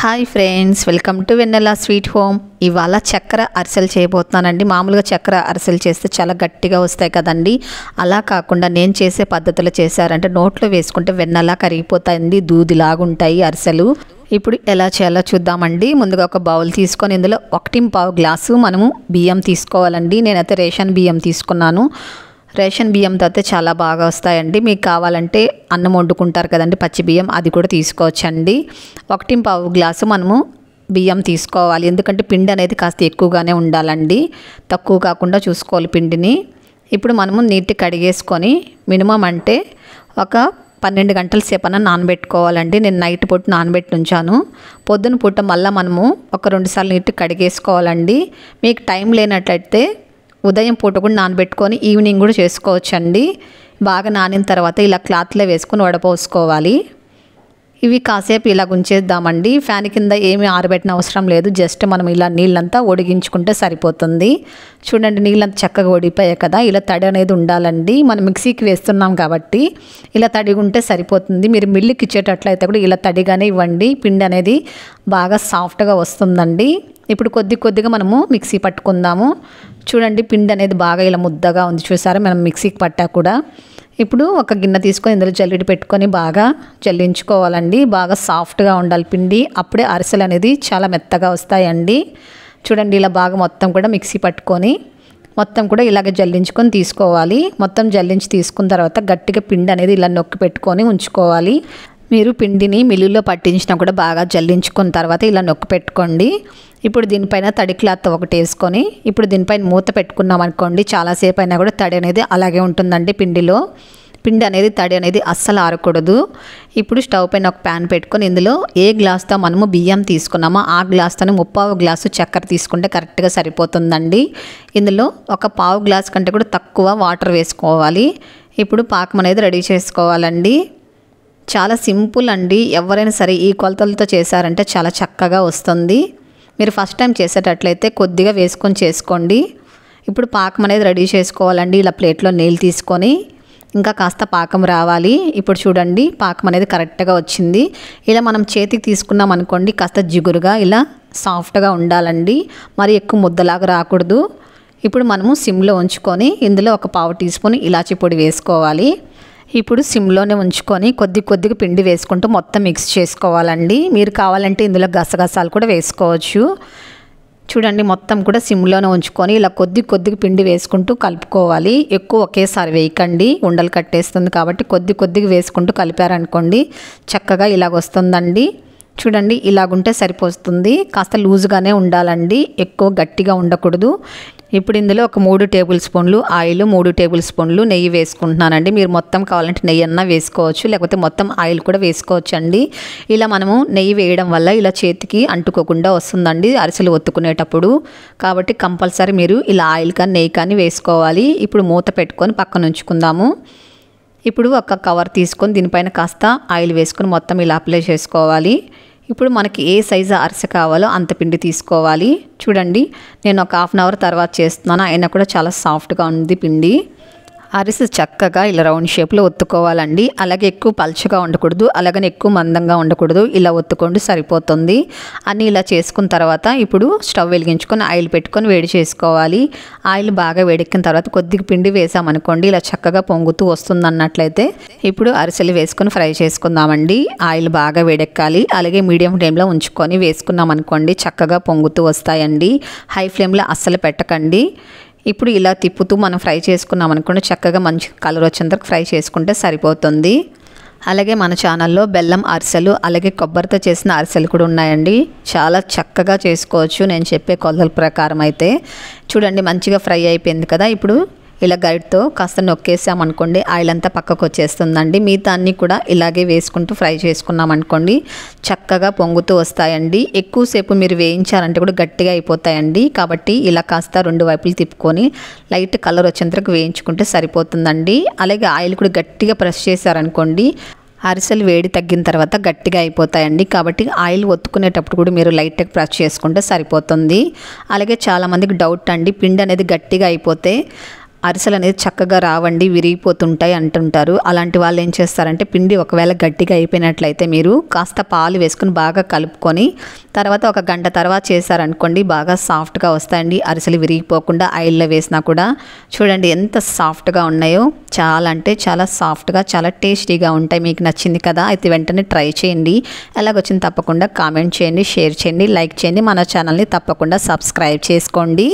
hi friends welcome to Vennela sweet home ఇవాళ చక్కెర అరిసెలు చేయబోతున్నానండి మామూలుగా చక్కెర అరిసెలు చేస్తే చాలా గట్టిగా వస్తాయి కదండి అలా కాకుండా నేను చేసే పద్ధతిలో చేశారంటే నోట్లో వేసుకుంటే వెన్నెలా కరిగిపోతాయండి దూదిలాగుంటాయి అరిసెలు ఇప్పుడు ఎలా చేయాలో చూద్దామండి ముందుగా ఒక బౌల్ తీసుకొని ఇందులో ఒకటి పావు గ్లాసు మనము బియ్యం తీసుకోవాలండి నేనైతే రేషన్ బియ్యం తీసుకున్నాను రేషన్ బియ్యంతో అయితే చాలా బాగా వస్తాయండి మీకు కావాలంటే అన్నం వండుకుంటారు కదండి పచ్చి బియ్యం అది కూడా తీసుకోవచ్చండి ఒకటి పావు గ్లాసు మనము బియ్యం తీసుకోవాలి ఎందుకంటే పిండి అనేది కాస్త ఎక్కువగానే ఉండాలండి తక్కువ కాకుండా చూసుకోవాలి పిండిని ఇప్పుడు మనము నీట్గా కడిగేసుకొని మినిమం అంటే ఒక పన్నెండు గంటల సేపన నానబెట్టుకోవాలండి నేను నైట్ పూట నానబెట్టి ఉంచాను పొద్దున పూట మళ్ళీ మనము ఒక రెండుసార్లు సార్లు నీట్గా కడిగేసుకోవాలండి మీకు టైం లేనట్లయితే ఉదయం పూట కూడా నానబెట్టుకొని ఈవినింగ్ కూడా చేసుకోవచ్చండి బాగా నానిన తర్వాత ఇలా క్లాత్లో వేసుకుని వడపోసుకోవాలి ఇవి కాసేపు ఇలా గుంచేద్దామండి ఫ్యాన్ కింద ఏమి ఆరబెట్టిన అవసరం లేదు జస్ట్ మనం ఇలా నీళ్ళంతా ఒడిగించుకుంటే సరిపోతుంది చూడండి నీళ్ళంతా చక్కగా ఒడిపోయాయి కదా ఇలా తడి అనేది ఉండాలండి మనం మిక్సీకి వేస్తున్నాం కాబట్టి ఇలా తడి ఉంటే సరిపోతుంది మీరు మిల్లుకి ఇచ్చేటట్లయితే కూడా ఇలా తడిగానే ఇవ్వండి పిండి అనేది బాగా సాఫ్ట్గా వస్తుందండి ఇప్పుడు కొద్ది కొద్దిగా మనము మిక్సీ పట్టుకుందాము చూడండి పిండి అనేది బాగా ఇలా ముద్దగా ఉంది చూసారా మనం మిక్సీకి పట్టా కూడా ఇప్పుడు ఒక గిన్నె తీసుకొని ఇందులో జల్లెడ పెట్టుకొని బాగా జల్లించుకోవాలండి బాగా సాఫ్ట్గా ఉండాలి పిండి అప్పుడే అరిసెలు అనేది చాలా మెత్తగా వస్తాయండి చూడండి ఇలా బాగా మొత్తం కూడా మిక్సీ పట్టుకొని మొత్తం కూడా ఇలాగ జల్లించుకొని తీసుకోవాలి మొత్తం జల్లించి తీసుకున్న తర్వాత గట్టిగా పిండి అనేది ఇలా నొక్కి పెట్టుకొని ఉంచుకోవాలి మీరు పిండిని మిల్లులో పట్టించినా కూడా బాగా జల్లించుకున్న తర్వాత ఇలా నొక్కి పెట్టుకోండి ఇప్పుడు దీనిపైన తడి క్లాత్ ఒకటి వేసుకొని ఇప్పుడు దీనిపైన మూత పెట్టుకున్నాం అనుకోండి చాలాసేపు అయినా కూడా తడి అనేది అలాగే ఉంటుందండి పిండిలో పిండి అనేది తడి అనేది అస్సలు ఆరకూడదు ఇప్పుడు స్టవ్ పైన ఒక ప్యాన్ పెట్టుకొని ఇందులో ఏ గ్లాస్తో మనము బియ్యం తీసుకున్నామో ఆ గ్లాస్తోనే ముప్పావు గ్లాసు చక్కెర తీసుకుంటే కరెక్ట్గా సరిపోతుందండి ఇందులో ఒక పావు గ్లాస్ కంటే కూడా తక్కువ వాటర్ వేసుకోవాలి ఇప్పుడు పాకం అనేది రెడీ చేసుకోవాలండి చాలా సింపుల్ అండి ఎవరైనా సరే ఈ కొలతలతో చేశారంటే చాలా చక్కగా వస్తుంది మీరు ఫస్ట్ టైం చేసేటట్లయితే కొద్దిగా వేసుకొని చేసుకోండి ఇప్పుడు పాకం అనేది రెడీ చేసుకోవాలండి ఇలా ప్లేట్లో నీళ్ళు తీసుకొని ఇంకా కాస్త పాకం రావాలి ఇప్పుడు చూడండి పాకం అనేది కరెక్ట్గా వచ్చింది ఇలా మనం చేతికి తీసుకున్నాం అనుకోండి కాస్త జిగురుగా ఇలా సాఫ్ట్గా ఉండాలండి మరి ఎక్కువ ముద్దలాగా రాకూడదు ఇప్పుడు మనము సిమ్లో ఉంచుకొని ఇందులో ఒక పావు టీ స్పూన్ ఇలాచి పొడి వేసుకోవాలి ఇప్పుడు సిమ్లోనే ఉంచుకొని కొద్ది కొద్దిగా పిండి వేసుకుంటూ మొత్తం మిక్స్ చేసుకోవాలండి మీరు కావాలంటే ఇందులో గసగసాలు కూడా వేసుకోవచ్చు చూడండి మొత్తం కూడా సిమ్లోనే ఉంచుకొని ఇలా కొద్ది కొద్దిగా పిండి వేసుకుంటూ కలుపుకోవాలి ఎక్కువ ఒకేసారి వేయకండి ఉండలు కట్టేస్తుంది కాబట్టి కొద్ది కొద్దిగా వేసుకుంటూ కలిపారనుకోండి చక్కగా ఇలాగ వస్తుందండి చూడండి ఇలాగుంటే సరిపోతుంది కాస్త లూజ్గానే ఉండాలండి ఎక్కువ గట్టిగా ఉండకూడదు ఇప్పుడు ఇందులో ఒక మూడు టేబుల్ స్పూన్లు ఆయిల్ మూడు టేబుల్ స్పూన్లు నెయ్యి వేసుకుంటున్నానండి మీరు మొత్తం కావాలంటే నెయ్యి అన్నా వేసుకోవచ్చు లేకపోతే మొత్తం ఆయిల్ కూడా వేసుకోవచ్చు అండి ఇలా మనము నెయ్యి వేయడం వల్ల ఇలా చేతికి అంటుకోకుండా వస్తుందండి అరిసెలు ఒత్తుకునేటప్పుడు కాబట్టి కంపల్సరీ మీరు ఇలా ఆయిల్ కానీ నెయ్యి కానీ వేసుకోవాలి ఇప్పుడు మూత పెట్టుకొని పక్కన ఉంచుకుందాము ఇప్పుడు ఒక కవర్ తీసుకొని దీనిపైన కాస్త ఆయిల్ వేసుకొని మొత్తం ఇలా అప్లై చేసుకోవాలి ఇప్పుడు మనకి ఏ సైజు అరిసె కావాలో అంత పిండి తీసుకోవాలి చూడండి నేను ఒక హాఫ్ అన్ అవర్ తర్వాత చేస్తున్నాను అయినా కూడా చాలా సాఫ్ట్గా ఉంది పిండి అరిసి చక్కగా ఇలా రౌండ్ షేప్లో ఒత్తుకోవాలండి అలాగే ఎక్కువ పలుచగా ఉండకూడదు అలాగని ఎక్కువ మందంగా ఉండకూడదు ఇలా ఒత్తుకోండి సరిపోతుంది అన్నీ ఇలా చేసుకున్న తర్వాత ఇప్పుడు స్టవ్ వెలిగించుకొని ఆయిల్ పెట్టుకొని వేడి చేసుకోవాలి ఆయిల్ బాగా వేడెక్కిన తర్వాత కొద్దిగా పిండి వేసామనుకోండి ఇలా చక్కగా పొంగుతూ వస్తుంది అన్నట్లయితే ఇప్పుడు అరిసెలు వేసుకొని ఫ్రై చేసుకుందామండి ఆయిల్ బాగా వేడెక్కాలి అలాగే మీడియం ఫ్లేమ్లో ఉంచుకొని వేసుకున్నాం అనుకోండి చక్కగా పొంగుతూ వస్తాయండి హై ఫ్లేమ్లో అస్సలు పెట్టకండి ఇప్పుడు ఇలా తిప్పుతూ మనం ఫ్రై చేసుకున్నాం అనుకోండి చక్కగా మంచి కలర్ వచ్చేంతకు ఫ్రై చేసుకుంటే సరిపోతుంది అలాగే మన ఛానల్లో బెల్లం అరిసెలు అలాగే కొబ్బరితో చేసిన అరిసెలు కూడా ఉన్నాయండి చాలా చక్కగా చేసుకోవచ్చు నేను చెప్పే కొలతల ప్రకారం అయితే చూడండి మంచిగా ఫ్రై అయిపోయింది కదా ఇప్పుడు ఇలా గైడ్తో కాస్త నొక్కేసామనుకోండి ఆయిల్ అంతా పక్కకు వచ్చేస్తుందండి మిగతా అన్నీ కూడా ఇలాగే వేసుకుంటూ ఫ్రై చేసుకున్నామనుకోండి చక్కగా పొంగుతూ వస్తాయండి ఎక్కువసేపు మీరు వేయించాలంటే కూడా గట్టిగా అయిపోతాయండి కాబట్టి ఇలా కాస్త రెండు వైపులు తిప్పుకొని లైట్ కలర్ వచ్చేంతకు వేయించుకుంటే సరిపోతుందండి అలాగే ఆయిల్ కూడా గట్టిగా ప్రెస్ చేశారనుకోండి అరిసెలు వేడి తగ్గిన తర్వాత గట్టిగా అయిపోతాయండి కాబట్టి ఆయిల్ ఒత్తుకునేటప్పుడు కూడా మీరు లైట్గా ప్రెస్ చేసుకుంటే సరిపోతుంది అలాగే చాలామందికి డౌట్ అండి పిండి అనేది గట్టిగా అయిపోతే అరిసెలు అనేది చక్కగా రావండి విరిగిపోతుంటాయి అంటుంటారు అలాంటి వాళ్ళు ఏం చేస్తారంటే పిండి ఒకవేళ గట్టిగా అయిపోయినట్లయితే మీరు కాస్త పాలు వేసుకుని బాగా కలుపుకొని తర్వాత ఒక గంట తర్వాత చేశారనుకోండి బాగా సాఫ్ట్గా వస్తాయండి అరిసెలు విరిగిపోకుండా ఆయిల్లో వేసినా కూడా చూడండి ఎంత సాఫ్ట్గా ఉన్నాయో చాలా అంటే చాలా సాఫ్ట్గా చాలా టేస్టీగా ఉంటాయి మీకు నచ్చింది కదా అయితే వెంటనే ట్రై చేయండి ఎలాగొచ్చింది తప్పకుండా కామెంట్ చేయండి షేర్ చేయండి లైక్ చేయండి మన ఛానల్ని తప్పకుండా సబ్స్క్రైబ్ చేసుకోండి